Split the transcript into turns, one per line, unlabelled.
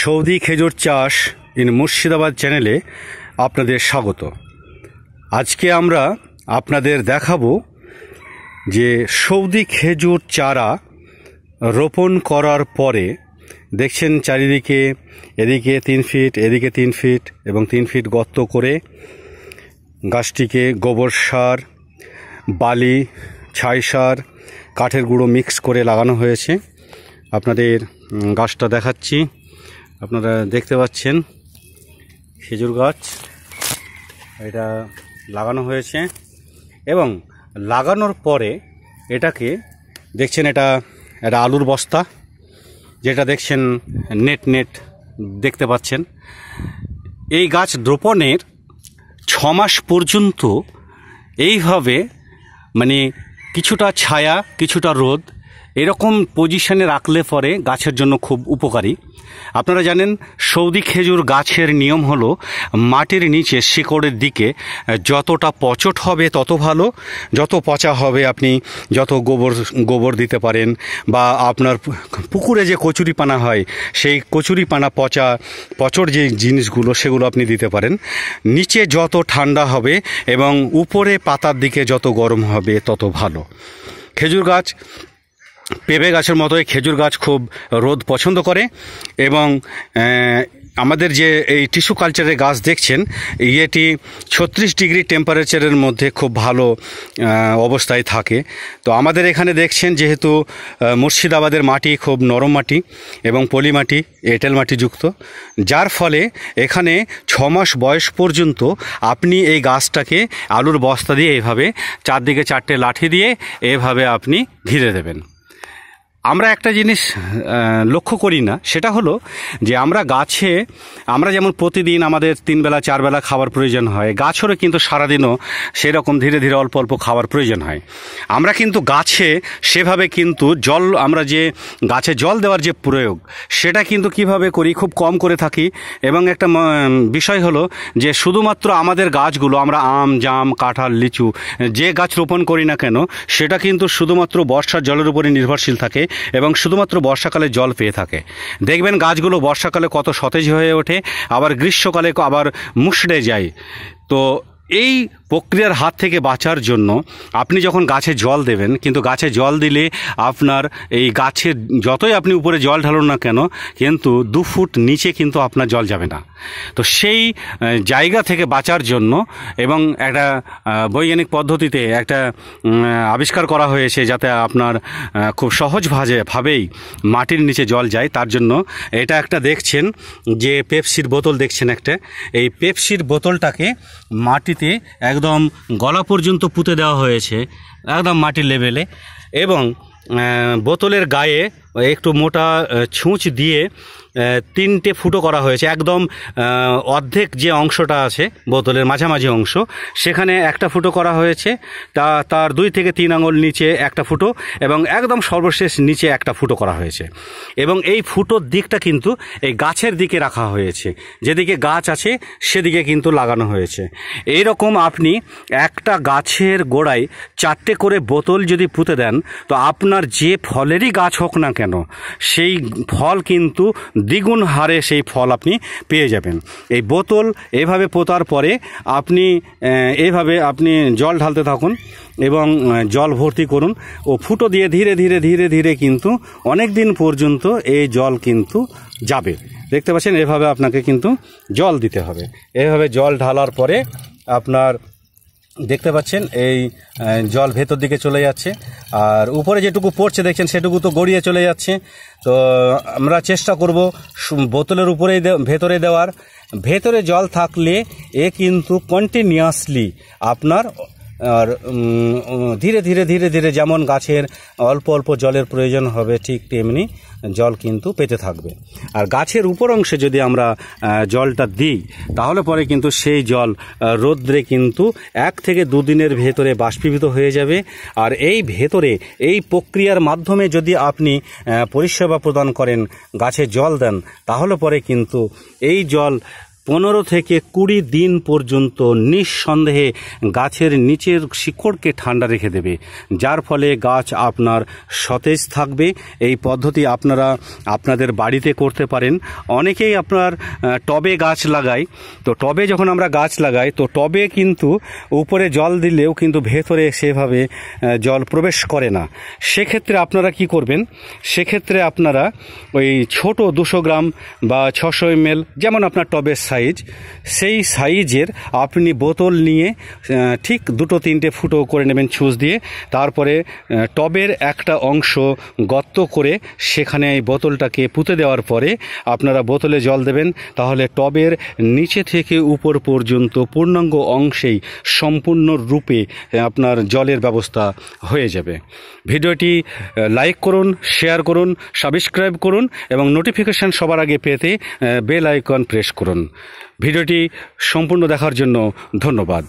Saudi খেজুর চাষ in Murshidabad চ্যানেলে আপনাদের স্বাগত আজকে আমরা আপনাদের দেখাবো যে সৌদি খেজুর চারা রোপণ করার পরে দেখছেন চারিদিকে এদিকে তিন ফিট এদিকে তিন ফিট এবং তিন ফিট গর্ত করে গাছটিকে গোবর সার বালি ছাই সার কাঠের গুঁড়ো মিক্স করে লাগানো হয়েছে আপনাদের গাছটা দেখাচ্ছি আপনারা দেখতে পাচ্ছেন খেজুর গাছ এটা লাগানো হয়েছে এবং লাগানোর পরে এটাকে দেখছেন এটা এটা আলুর বস্তা যেটা দেখছেন নেট নেট দেখতে পাচ্ছেন এই গাছ রোপণের ছ মাস পর্যন্ত এইভাবে মানে কিছুটা ছায়া কিছুটা রোদ এরকম পজিশানে রাখলে পরে গাছের জন্য খুব উপকারী আপনারা জানেন সৌদি খেজুর গাছের নিয়ম হলো মাটির নিচে শিকড়ের দিকে যতটা পচট হবে তত ভালো যত পচা হবে আপনি যত গোবর গোবর দিতে পারেন বা আপনার পুকুরে যে কচুরিপানা হয় সেই কচুরিপানা পচা পচর যে জিনিসগুলো সেগুলো আপনি দিতে পারেন নিচে যত ঠান্ডা হবে এবং উপরে পাতার দিকে যত গরম হবে তত ভালো খেজুর গাছ পেঁপে গাছের মতোই খেজুর গাছ খুব রোদ পছন্দ করে এবং আমাদের যে এই টিস্যু কালচারের গাছ দেখছেন এটি ছত্রিশ ডিগ্রি টেম্পারেচারের মধ্যে খুব ভালো অবস্থায় থাকে তো আমাদের এখানে দেখছেন যেহেতু মুর্শিদাবাদের মাটি খুব নরম মাটি এবং পলি মাটি এঁটেল মাটিযুক্ত যার ফলে এখানে ছ মাস বয়স পর্যন্ত আপনি এই গাছটাকে আলুর বস্তা দিয়ে এভাবে চারদিকে চারটে লাঠি দিয়ে এভাবে আপনি ঘিরে দেবেন আমরা একটা জিনিস লক্ষ্য করি না সেটা হলো যে আমরা গাছে আমরা যেমন প্রতিদিন আমাদের তিনবেলা চারবেলা খাবার প্রয়োজন হয় গাছেরও কিন্তু সারাদিনও সেরকম ধীরে ধীরে অল্প অল্প খাবার প্রয়োজন হয় আমরা কিন্তু গাছে সেভাবে কিন্তু জল আমরা যে গাছে জল দেওয়ার যে প্রয়োগ সেটা কিন্তু কিভাবে করি খুব কম করে থাকি এবং একটা বিষয় হলো যে শুধুমাত্র আমাদের গাছগুলো আমরা আম জাম কাঁঠাল লিচু যে গাছ রোপণ করি না কেন সেটা কিন্তু শুধুমাত্র বর্ষার জলের উপরে নির্ভরশীল থাকে এবং শুধুমাত্র বর্ষাকালে জল পেয়ে থাকে দেখবেন গাছগুলো বর্ষাকালে কত সতেজ হয়ে ওঠে আবার গ্রীষ্মকালে আবার মুষড়ে যায় তো এই প্রক্রিয়ার হাত থেকে বাঁচার জন্য আপনি যখন গাছে জল দেবেন কিন্তু গাছে জল দিলে আপনার এই গাছের যতই আপনি উপরে জল ঢালুন না কেন কিন্তু দু ফুট নিচে কিন্তু আপনার জল যাবে না তো সেই জায়গা থেকে বাঁচার জন্য এবং একটা বৈজ্ঞানিক পদ্ধতিতে একটা আবিষ্কার করা হয়েছে যাতে আপনার খুব সহজ ভাজে ভাবেই মাটির নিচে জল যায় তার জন্য এটা একটা দেখছেন যে পেপসির বোতল দেখছেন একটা এই পেপসির বোতলটাকে মাটিতে এক একদম গলা পর্যন্ত পুঁতে দেওয়া হয়েছে একদম মাটির লেভেলে এবং বোতলের গায়ে একটু মোটা ছুঁচ দিয়ে তিনটে ফুটো করা হয়েছে একদম অর্ধেক যে অংশটা আছে বোতলের মাঝামাঝি অংশ সেখানে একটা ফুটো করা হয়েছে তা তার দুই থেকে তিন আঙুল নিচে একটা ফুটো এবং একদম সর্বশেষ নিচে একটা ফুটো করা হয়েছে এবং এই ফুটোর দিকটা কিন্তু এই গাছের দিকে রাখা হয়েছে যেদিকে গাছ আছে সেদিকে কিন্তু লাগানো হয়েছে এই রকম আপনি একটা গাছের গোড়ায় চারটে করে বোতল যদি পুঁতে দেন তো আপনার যে ফলেরই গাছ হোক না কেন কেন সেই ফল কিন্তু দ্বিগুণ হারে সেই ফল আপনি পেয়ে যাবেন এই বোতল এভাবে পোতার পরে আপনি এভাবে আপনি জল ঢালতে থাকুন এবং জল ভর্তি করুন ও ফুটো দিয়ে ধীরে ধীরে ধীরে ধীরে কিন্তু অনেক দিন পর্যন্ত এই জল কিন্তু যাবে দেখতে পাচ্ছেন এভাবে আপনাকে কিন্তু জল দিতে হবে এভাবে জল ঢালার পরে আপনার দেখতে পাচ্ছেন এই জল ভেতর দিকে চলে যাচ্ছে আর উপরে যেটুকু পড়ছে দেখছেন সেটুকু তো গড়িয়ে চলে যাচ্ছে তো আমরা চেষ্টা করব বোতলের উপরেই ভেতরে দেওয়ার ভেতরে জল থাকলে এ কিন্তু কন্টিনিউয়াসলি আপনার আর ধীরে ধীরে ধীরে ধীরে যেমন গাছের অল্প অল্প জলের প্রয়োজন হবে ঠিক তেমনি জল কিন্তু পেতে থাকবে আর গাছের উপর অংশে যদি আমরা জলটা দিই তাহলে পরে কিন্তু সেই জল রোদ্রে কিন্তু এক থেকে দুদিনের ভেতরে বাষ্পীভূত হয়ে যাবে আর এই ভেতরে এই প্রক্রিয়ার মাধ্যমে যদি আপনি পরিষেবা প্রদান করেন গাছে জল দেন তাহলে পরে কিন্তু এই জল পনেরো থেকে কুড়ি দিন পর্যন্ত নিঃসন্দেহে গাছের নিচের শিকড়কে ঠান্ডা রেখে দেবে যার ফলে গাছ আপনার সতেজ থাকবে এই পদ্ধতি আপনারা আপনাদের বাড়িতে করতে পারেন অনেকেই আপনার টবে গাছ লাগায় তো টবে যখন আমরা গাছ লাগাই তো টবে কিন্তু উপরে জল দিলেও কিন্তু ভেতরে সেভাবে জল প্রবেশ করে না সেক্ষেত্রে আপনারা কি করবেন সেক্ষেত্রে আপনারা ওই ছোট দুশো গ্রাম বা ছশো এম যেমন আপনার টবের সাইজ সেই সাইজের আপনি বোতল নিয়ে ঠিক দুটো তিনটে ফুটো করে নেবেন ছুঁচ দিয়ে তারপরে টবের একটা অংশ গর্ত করে সেখানে এই বোতলটাকে পুঁতে দেওয়ার পরে আপনারা বোতলে জল দেবেন তাহলে টবের নিচে থেকে উপর পর্যন্ত পূর্ণাঙ্গ অংশেই সম্পূর্ণ রূপে আপনার জলের ব্যবস্থা হয়ে যাবে ভিডিওটি লাইক করুন শেয়ার করুন সাবস্ক্রাইব করুন এবং নোটিফিকেশান সবার আগে পেতে বেল আইকন প্রেস করুন ভিডিওটি সম্পূর্ণ দেখার জন্য ধন্যবাদ